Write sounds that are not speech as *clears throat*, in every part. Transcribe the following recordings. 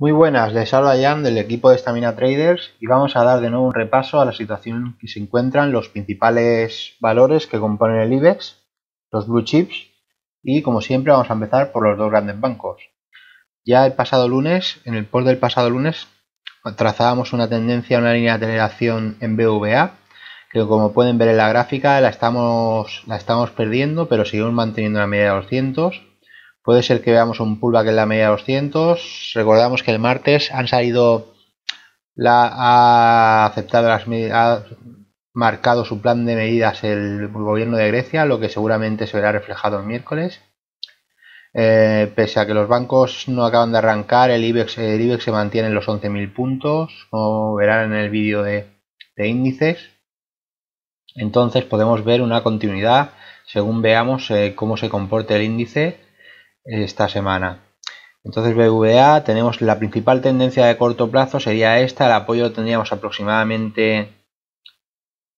Muy buenas, les habla Jan del equipo de Stamina Traders y vamos a dar de nuevo un repaso a la situación que se encuentran los principales valores que componen el IBEX, los blue chips y como siempre vamos a empezar por los dos grandes bancos. Ya el pasado lunes, en el post del pasado lunes, trazábamos una tendencia a una línea de aceleración en BVA que como pueden ver en la gráfica la estamos, la estamos perdiendo pero seguimos manteniendo la media de 200 Puede ser que veamos un pullback en la media de 200. Recordamos que el martes han salido, ha las marcado su plan de medidas el gobierno de Grecia, lo que seguramente se verá reflejado el miércoles. Eh, pese a que los bancos no acaban de arrancar, el IBEX, se mantiene en los 11.000 puntos, como verán en el vídeo de, índices. Entonces podemos ver una continuidad según veamos eh, cómo se comporte el índice esta semana. Entonces BVA tenemos la principal tendencia de corto plazo sería esta, el apoyo lo tendríamos aproximadamente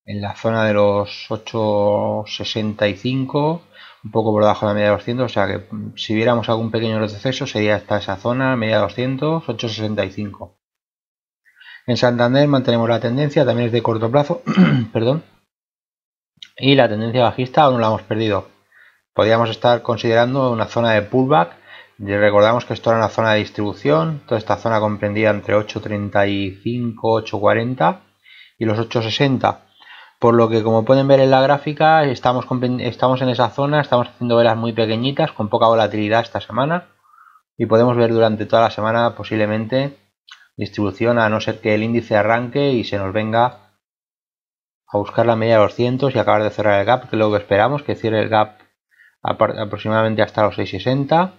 en la zona de los 8.65, un poco por debajo de la media de 200, o sea que mm, si viéramos algún pequeño retroceso sería hasta esa zona, media de 200, 8.65. En Santander mantenemos la tendencia, también es de corto plazo, *clears throat* perdón, y la tendencia bajista aún no la hemos perdido podríamos estar considerando una zona de pullback. Recordamos que esto era una zona de distribución, toda esta zona comprendía entre 8.35, 8.40 y los 8.60. Por lo que como pueden ver en la gráfica, estamos, estamos en esa zona, estamos haciendo velas muy pequeñitas, con poca volatilidad esta semana. Y podemos ver durante toda la semana posiblemente distribución, a no ser que el índice arranque y se nos venga a buscar la media de los 200 y acabar de cerrar el gap, que luego esperamos, que cierre el gap aproximadamente hasta los 660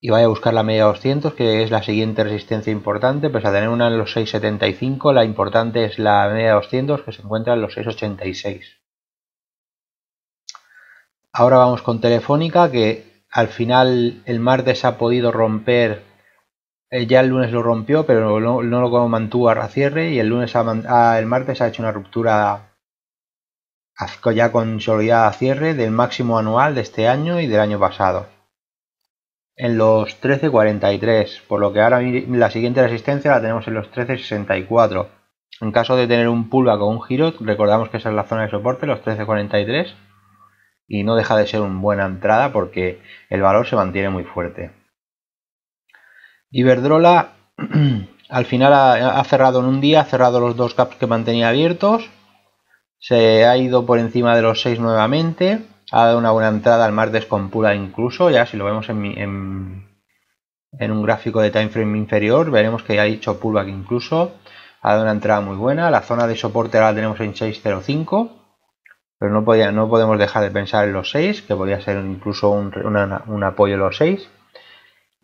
y vaya a buscar la media 200 que es la siguiente resistencia importante pues a tener una en los 675 la importante es la media 200 que se encuentra en los 686 ahora vamos con telefónica que al final el martes ha podido romper eh, ya el lunes lo rompió pero no, no lo mantuvo a cierre y el lunes ah, el martes ha hecho una ruptura ya consolidada cierre del máximo anual de este año y del año pasado. En los 13.43, por lo que ahora la siguiente resistencia la tenemos en los 13.64. En caso de tener un pullback o un giro, recordamos que esa es la zona de soporte, los 13.43. Y no deja de ser una buena entrada porque el valor se mantiene muy fuerte. Iberdrola *clears throat* al final ha, cerrado en un día, ha cerrado los dos caps que mantenía abiertos se ha ido por encima de los 6 nuevamente. Ha dado una buena entrada al martes con pula incluso. Ya si lo vemos en, un gráfico de time frame inferior, veremos que ya ha dicho pullback incluso. Ha dado una entrada muy buena. La zona de soporte ahora la tenemos en 605. Pero no, no podemos dejar de pensar en los 6, que podría ser incluso un, un apoyo en los 6.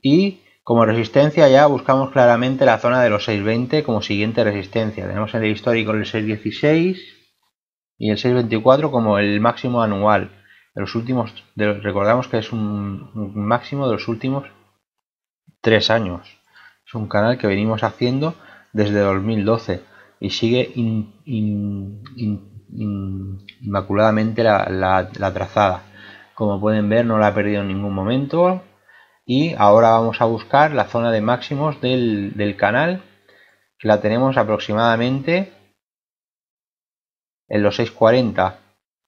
Y como resistencia ya buscamos claramente la zona de los 6.20 como siguiente resistencia. Tenemos en el histórico el 6.16, y el 6.24 como el máximo anual. De los últimos, recordamos que es un, máximo de los últimos tres años. Es un canal que venimos haciendo desde 2012 y sigue inmaculadamente la, trazada. Como pueden ver, no la ha perdido en ningún momento. Y ahora vamos a buscar la zona de máximos del, del canal, que la tenemos aproximadamente en los 640,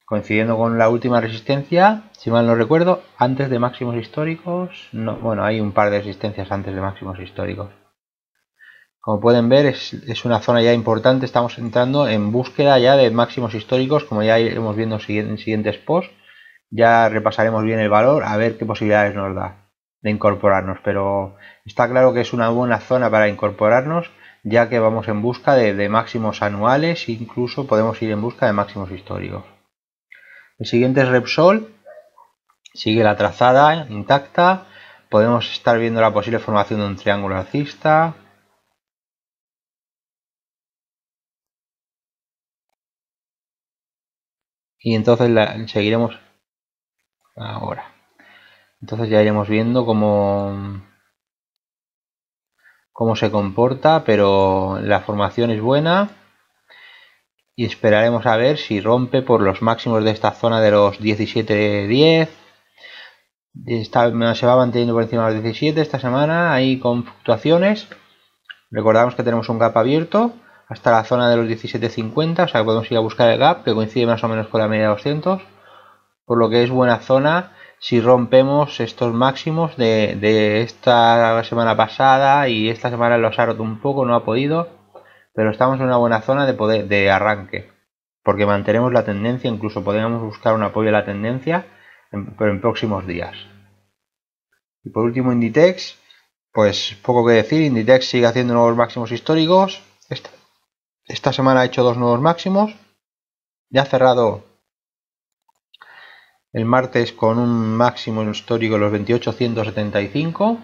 coincidiendo con la última resistencia, si mal no recuerdo, antes de máximos históricos. No, bueno, hay un par de resistencias antes de máximos históricos. Como pueden ver, es, es una zona ya importante. Estamos entrando en búsqueda ya de máximos históricos, como ya iremos viendo en siguientes posts. Ya repasaremos bien el valor, a ver qué posibilidades nos da de incorporarnos. Pero está claro que es una buena zona para incorporarnos ya que vamos en busca de, máximos anuales, incluso podemos ir en busca de máximos históricos. El siguiente es Repsol, sigue la trazada intacta, podemos estar viendo la posible formación de un triángulo alcista, y entonces la, seguiremos ahora entonces ya iremos viendo cómo cómo se comporta, pero la formación es buena y esperaremos a ver si rompe por los máximos de esta zona de los 17.10. 10 se va manteniendo por encima de los 17 esta semana, ahí con fluctuaciones. Recordamos que tenemos un gap abierto hasta la zona de los 17.50, o sea que podemos ir a buscar el gap que coincide más o menos con la media de 200, por lo que es buena zona si rompemos estos máximos de, esta semana pasada y esta semana los ha roto un poco, no ha podido, pero estamos en una buena zona de, poder, de arranque, porque mantenemos la tendencia, incluso podríamos buscar un apoyo a la tendencia, en, pero en próximos días. Y por último Inditex, pues poco que decir, Inditex sigue haciendo nuevos máximos históricos, esta, esta semana ha hecho dos nuevos máximos, ya ha cerrado el martes con un máximo histórico de los 28.175,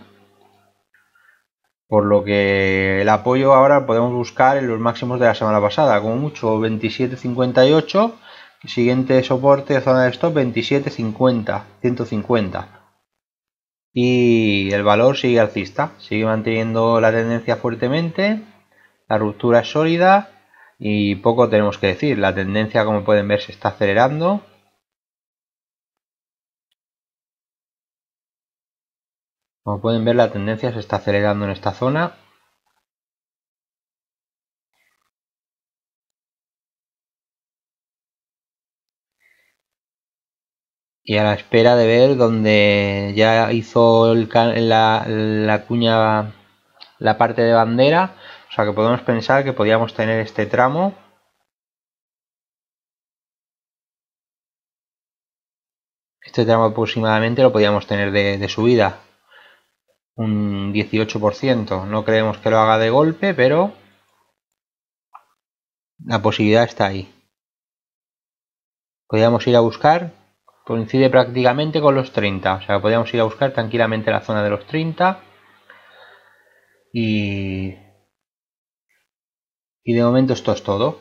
por lo que el apoyo ahora podemos buscar en los máximos de la semana pasada, como mucho 27.58, siguiente soporte zona de stop 27.50, 150. Y el valor sigue alcista, sigue manteniendo la tendencia fuertemente, la ruptura es sólida y poco tenemos que decir, la tendencia como pueden ver se está acelerando Como pueden ver la tendencia se está acelerando en esta zona. Y a la espera de ver donde ya hizo la, cuña la parte de bandera. O sea que podemos pensar que podíamos tener este tramo este tramo aproximadamente lo podíamos tener de, de subida un 18%. No creemos que lo haga de golpe, pero la posibilidad está ahí. Podríamos ir a buscar, coincide prácticamente con los 30, o sea, podríamos ir a buscar tranquilamente la zona de los 30 y, y de momento esto es todo.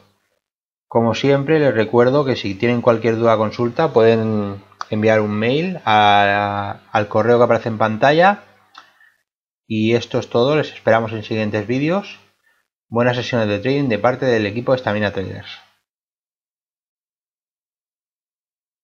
Como siempre, les recuerdo que si tienen cualquier duda o consulta pueden enviar un mail al correo que aparece en pantalla y esto es todo, les esperamos en siguientes vídeos. Buenas sesiones de trading de parte del equipo de Stamina Traders.